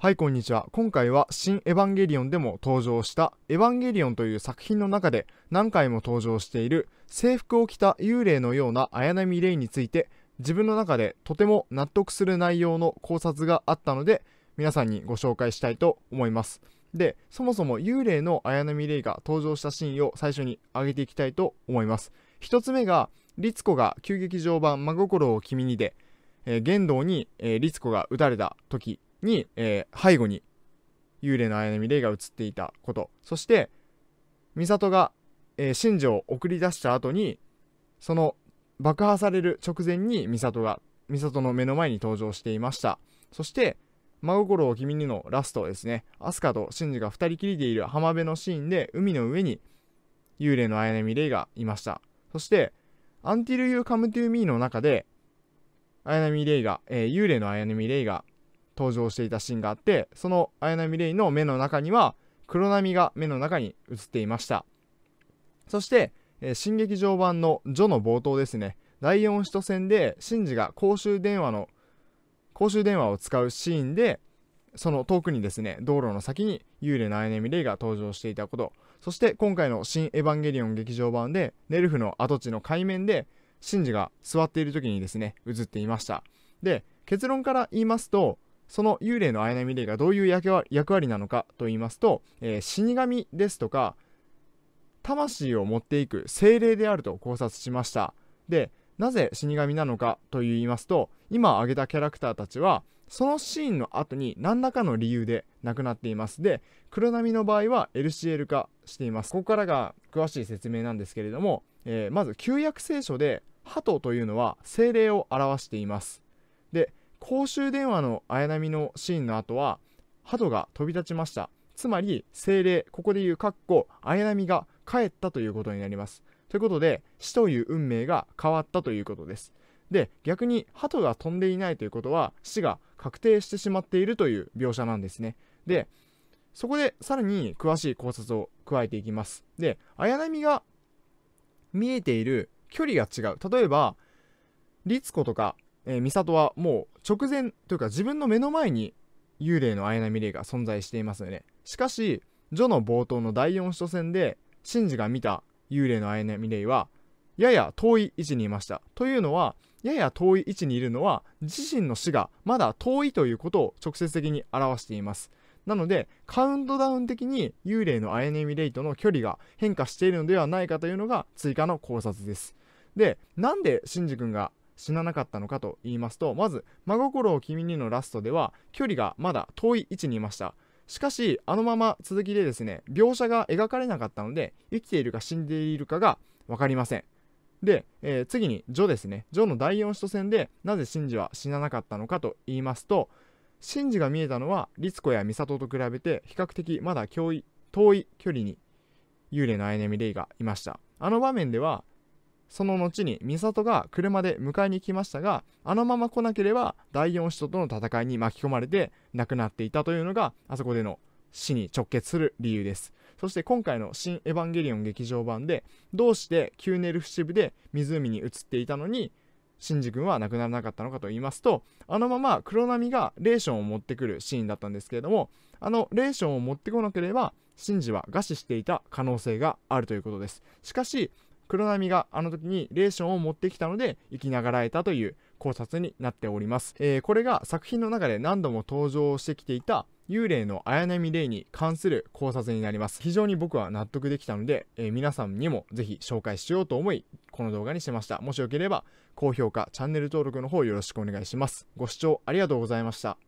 はい、こんにちは。今回は、新エヴァンゲリオンでも登場した、エヴァンゲリオンという作品の中で何回も登場している、制服を着た幽霊のような綾波レイについて、自分の中でとても納得する内容の考察があったので、皆さんにご紹介したいと思います。で、そもそも幽霊の綾波レイが登場したシーンを最初に挙げていきたいと思います。一つ目が、律子が急劇場版真心を君にで、えー、玄道に、えー、律子が撃たれた時に、えー、背後に幽霊の綾波レイが映っていたことそして美里が、えー、新庄を送り出した後にその爆破される直前に美里が美里の目の前に登場していましたそして真心を君にのラストですね飛鳥と真珠が2人きりでいる浜辺のシーンで海の上に幽霊の綾波レイがいましたそして「Until You Come to Me」の中で綾波レイが、えー、幽霊の綾波レイが登場していたシーンがあってその綾波レイの目の中には黒波が目の中に映っていましたそして、えー、新劇場版の「序」の冒頭ですね第4首都戦でシンジが公衆電話の公衆電話を使うシーンでその遠くにですね道路の先に幽霊の綾波レイが登場していたことそして今回の「新エヴァンゲリオン」劇場版でネルフの跡地の海面でシンジが座っている時にですね映っていましたで結論から言いますとその幽霊の綾波霊がどういう役割なのかと言いますと、えー、死神ですとか魂を持っていく精霊であると考察しましたでなぜ死神なのかと言いますと今挙げたキャラクターたちはそのシーンの後に何らかの理由で亡くなっていますで黒波の場合は LCL 化していますここからが詳しい説明なんですけれども、えー、まず旧約聖書で鳩というのは精霊を表していますで公衆電話の綾波のシーンの後は鳩が飛び立ちましたつまり精霊ここでいうかっこ綾波が帰ったということになりますということで死という運命が変わったということですで逆に鳩が飛んでいないということは死が確定してしまっているという描写なんですねでそこでさらに詳しい考察を加えていきますで綾波が見えている距離が違う例えば律子とかえー、美里はもう直前というか自分の目の前に幽霊の綾波レイが存在していますよねしかし序の冒頭の第4首戦でシンジが見た幽霊の綾波レイはやや遠い位置にいましたというのはやや遠い位置にいるのは自身の死がまだ遠いということを直接的に表していますなのでカウントダウン的に幽霊のア波ネミレイとの距離が変化しているのではないかというのが追加の考察ですでなんでシンジ君が死ななかったのかと言いますとまず「真心を君に」のラストでは距離がまだ遠い位置にいましたしかしあのまま続きでですね描写が描かれなかったので生きているか死んでいるかが分かりませんで、えー、次にジョですねジョの第4首都戦でなぜシンジは死ななかったのかと言いますとシンジが見えたのは律子や美里と比べて比較的まだ遠い距離に幽霊のアイネミレイがいましたあの場面ではその後に美里が車で迎えに来ましたがあのまま来なければ第4使徒との戦いに巻き込まれて亡くなっていたというのがあそこでの死に直結する理由ですそして今回の「新エヴァンゲリオン」劇場版でどうしてキューネルフシブで湖に移っていたのにシンジ君は亡くならなかったのかと言いますとあのまま黒波がレーションを持ってくるシーンだったんですけれどもあのレーションを持ってこなければシンジは餓死していた可能性があるということですしかし黒波があの時にレーションを持ってきたので生きながらえたという考察になっております、えー、これが作品の中で何度も登場してきていた幽霊の綾波レイに関する考察になります非常に僕は納得できたので、えー、皆さんにもぜひ紹介しようと思いこの動画にしましたもしよければ高評価チャンネル登録の方よろしくお願いしますご視聴ありがとうございました